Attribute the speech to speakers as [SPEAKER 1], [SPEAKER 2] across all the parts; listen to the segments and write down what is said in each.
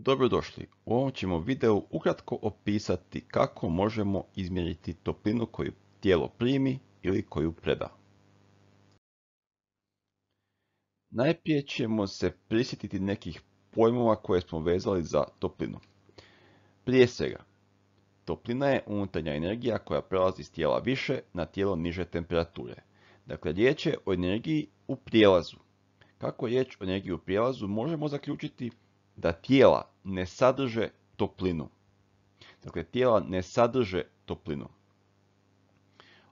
[SPEAKER 1] Dobrodošli, u ovom ćemo videu ukratko opisati kako možemo izmjeriti toplinu koju tijelo primi ili koju preda. Najprije ćemo se prisjetiti nekih pojmova koje smo vezali za toplinu. Prije svega, toplina je unutarnja energija koja prelazi iz tijela više na tijelo niže temperature. Dakle, riječ je o energiji u prijelazu. Kako riječ o energiji u prijelazu možemo zaključiti da tijela ne sadrže toplinu. Dakle, tijela ne sadrže toplinu.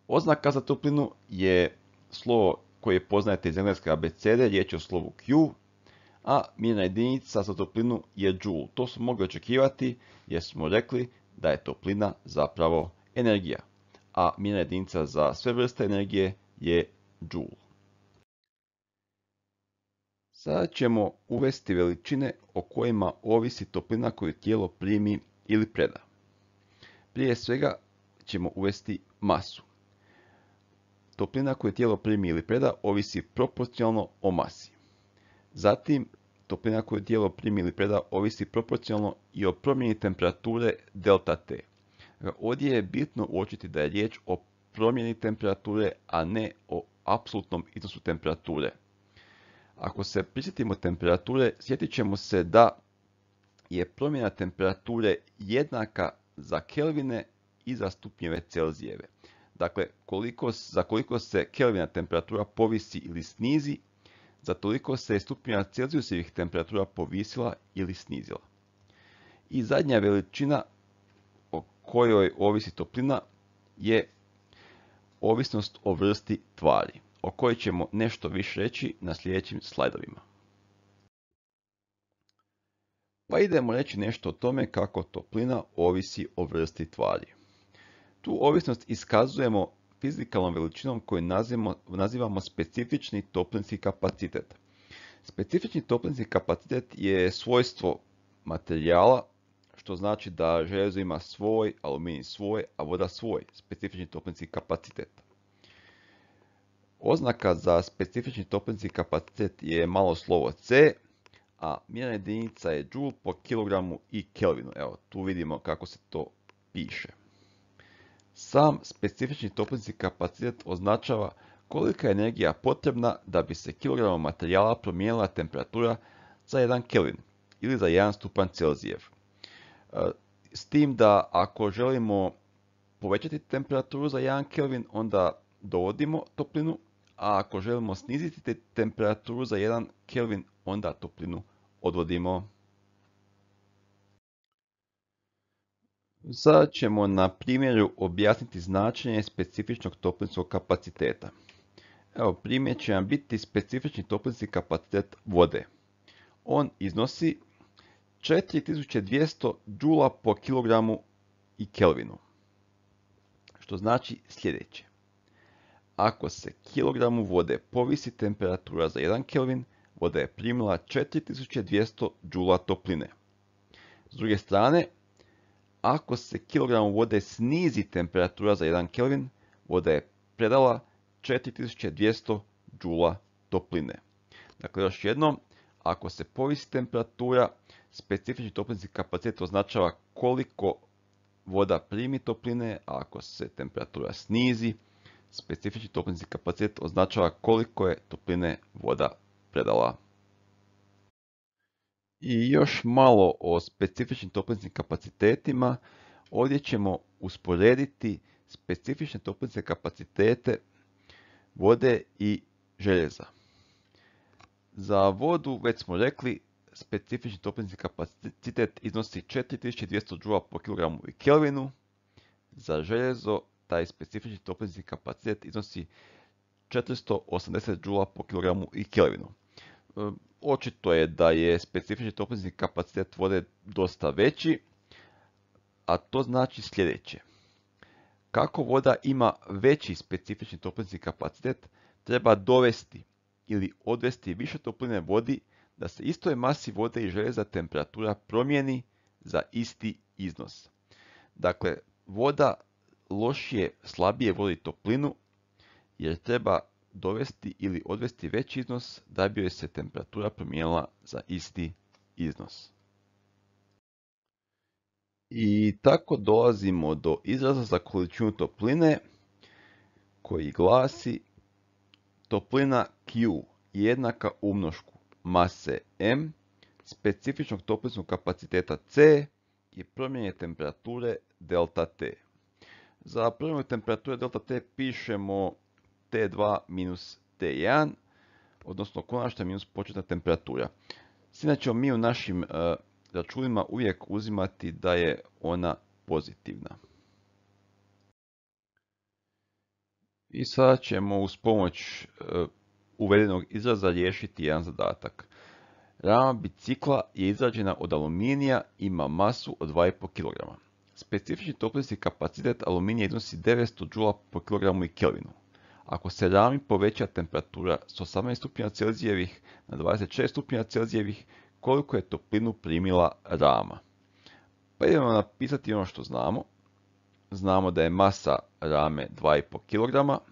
[SPEAKER 1] Oznaka za toplinu je slovo koje poznajete iz engleske abecede, riječ je o slovu Q, a mirna jedinica za toplinu je joule. To smo mogli očekivati jer smo rekli da je toplina zapravo energija, a mirna jedinica za sve vrste energije je joule. Sada ćemo uvesti veličine o kojima ovisi toplina koju tijelo primi ili preda. Prije svega ćemo uvesti masu. Toplina koju tijelo primi ili preda ovisi proporcionalno o masi. Zatim, toplina koju tijelo primi ili preda ovisi proporcionalno i o promjeni temperature delta T. Ovdje je bitno uočiti da je riječ o promjeni temperature, a ne o apsolutnom iznosu temperature. Ako se prisjetimo temperature, sjetit ćemo se da je promjena temperature jednaka za kelvine i za stupnjeve Celzijeve. Dakle, koliko, za koliko se kelvina temperatura povisi ili snizi, za toliko se je stupnjeva temperatura povisila ili snizila. I zadnja veličina o kojoj ovisi toplina je ovisnost o vrsti tvari o kojoj ćemo nešto više reći na sljedećim slajdovima. Pa idemo reći nešto o tome kako toplina ovisi o vrsti tvari. Tu ovisnost iskazujemo fizikalnom veličinom koju nazivamo, specifični toplinski kapacitet. Specifični toplinski kapacitet je svojstvo materijala, što znači da željezo ima svoj, aluminij svoj, a voda svoj specifični toplinski kapacitet. Oznaka za specifični toplinski kapacitet je malo slovo C, a mjerna jedinica je džul po kilogramu i kelvinu. Evo, tu vidimo kako se to piše. Sam specifični toplinski kapacitet označava kolika je energija potrebna da bi se kilogramom materijala promijenila temperatura za 1 kelvin ili za 1 stupan Celzijev. E, s tim da ako želimo povećati temperaturu za 1 kelvin, onda dovodimo toplinu a ako želimo sniziti temperaturu za 1 Kelvin, onda toplinu odvodimo. Sada ćemo na primjeru objasniti značenje specifičnog toplinskog kapaciteta. Evo, primjer će nam biti specifični toplinski kapacitet vode. On iznosi 4200 džula po kilogramu i kelvinu. Što znači sljedeće. Ako se kilogramu vode povisi temperatura za 1 Kelvin, voda je primila 4200 džula topline. S druge strane, ako se kilogramu vode snizi temperatura za 1 Kelvin, voda je predala 4200 džula topline. Dakle, još jednom, ako se povisi temperatura, specifični toplinski kapacitet označava koliko voda primi topline, a ako se temperatura snizi, Specifični toplinski kapacitet označava koliko je topline voda predala. I još malo o specifičnim toplinskim kapacitetima. Ovdje ćemo usporediti specifične toplinske kapacitete vode i željeza. Za vodu, već smo rekli, specifični toplinski kapacitet iznosi 4200 J po kilogramu i kelvinu, za željezo taj specifični toplinski kapacitet iznosi 480 džula po kilogramu i kelvinu. E, očito je da je specifični toplinski kapacitet vode dosta veći, a to znači sljedeće. Kako voda ima veći specifični toplinski kapacitet, treba dovesti ili odvesti više topline vodi da se istoj masi vode i železa temperatura promijeni za isti iznos. Dakle, voda lošije, slabije vodi toplinu jer treba dovesti ili odvesti veći iznos da bi joj se temperatura promijenila za isti iznos. I tako dolazimo do izraza za količinu topline koji glasi toplina Q jednaka umnošku mase M specifičnog toplinskog kapaciteta C i promjene temperature delta T. Za promjenu temperature delta T pišemo T2 minus T1, odnosno konačna minus početna temperatura. Sina ćemo mi u našim e, računima uvijek uzimati da je ona pozitivna. I sada ćemo uz pomoć e, uvedenog izraza riješiti jedan zadatak. Rama bicikla je izrađena od aluminija, ima masu od 2,5 kg. Specifični toplinski kapacitet aluminija iznosi 900 J po kilogramu i kelvinu. Ako se rami poveća temperatura s 18 stupnja na 26 stupnja Celzijevih, koliko je toplinu primila rama? Pa idemo napisati ono što znamo. Znamo da je masa rame 2,5 kg.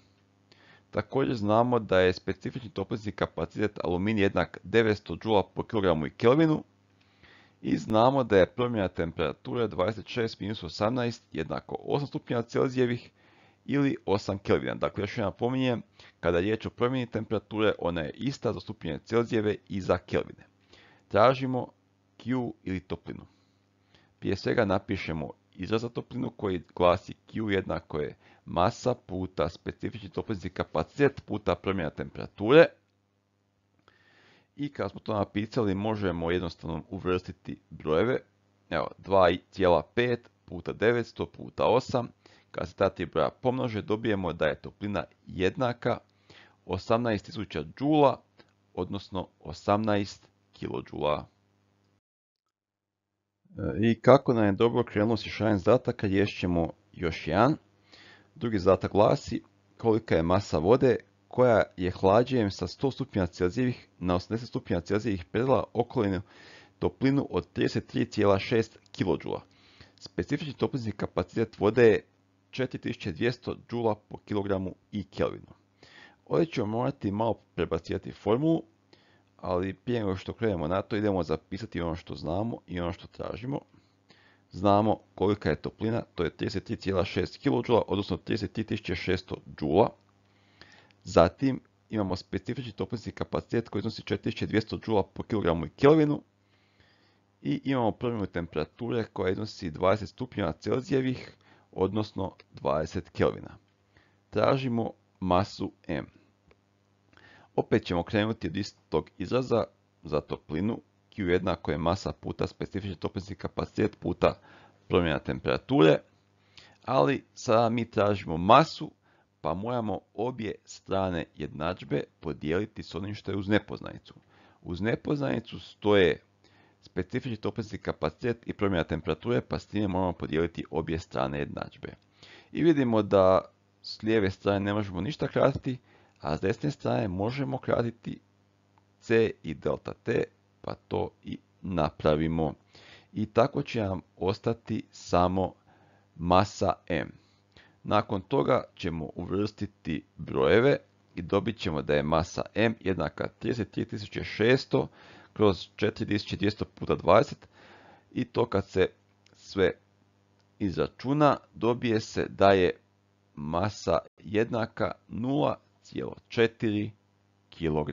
[SPEAKER 1] Također znamo da je specifični toplinski kapacitet aluminija jednak 900 J po kilogramu i kelvinu i znamo da je promjena temperature 26 minus 18 jednako 8 stupnjeva Celzijevih ili 8 Kelvina. Dakle, još jedan pominjem, kada je riječ o promjeni temperature, ona je ista za stupnjeve Celzijeve i za Kelvine. Tražimo Q ili toplinu. Prije svega napišemo izraz za toplinu koji glasi Q jednako je masa puta specifični toplinski kapacitet puta promjena temperature. I kad smo to napisali, možemo jednostavno uvrstiti brojeve. Evo, 2,5 puta 900 puta 8. Kad se ta broja pomnože, dobijemo da je toplina jednaka 18.000 džula, odnosno 18 kJ. E, I kako nam je dobro krenulo s zadataka, riješit još jedan. Drugi zadatak glasi kolika je masa vode koja je hlađenjem sa 100 stupnja Celzijevih na 80 stupnja Celzijevih predala okolinu toplinu od 33,6 kJ. Specifični toplinski kapacitet vode je 4200 J po kilogramu i kelvinu. Ovdje ćemo morati malo prebacivati formulu, ali prije nego što krenemo na to idemo zapisati ono što znamo i ono što tražimo. Znamo kolika je toplina, to je 33,6 kJ, odnosno 33.600 J. Zatim imamo specifični toplinski kapacitet koji iznosi 4200 J po kilogramu i kelvinu. I imamo promjenu temperature koja iznosi 20 stupnjeva Celzijevih, odnosno 20 kelvina. Tražimo masu M. Opet ćemo krenuti od istog izraza za toplinu Q jednako je masa puta specifični toplinski kapacitet puta promjena temperature, ali sada mi tražimo masu pa moramo obje strane jednadžbe podijeliti s onim što je uz nepoznanicu. Uz nepoznanicu stoje specifični toplinski kapacitet i promjena temperature, pa s time moramo podijeliti obje strane jednadžbe. I vidimo da s lijeve strane ne možemo ništa kratiti, a s desne strane možemo kratiti c i delta t, pa to i napravimo. I tako će nam ostati samo masa m. Nakon toga ćemo uvrstiti brojeve i dobit ćemo da je masa M jednaka 33600 kroz 4200 puta 20 i to kad se sve izračuna dobije se da je masa jednaka 0,4 kg.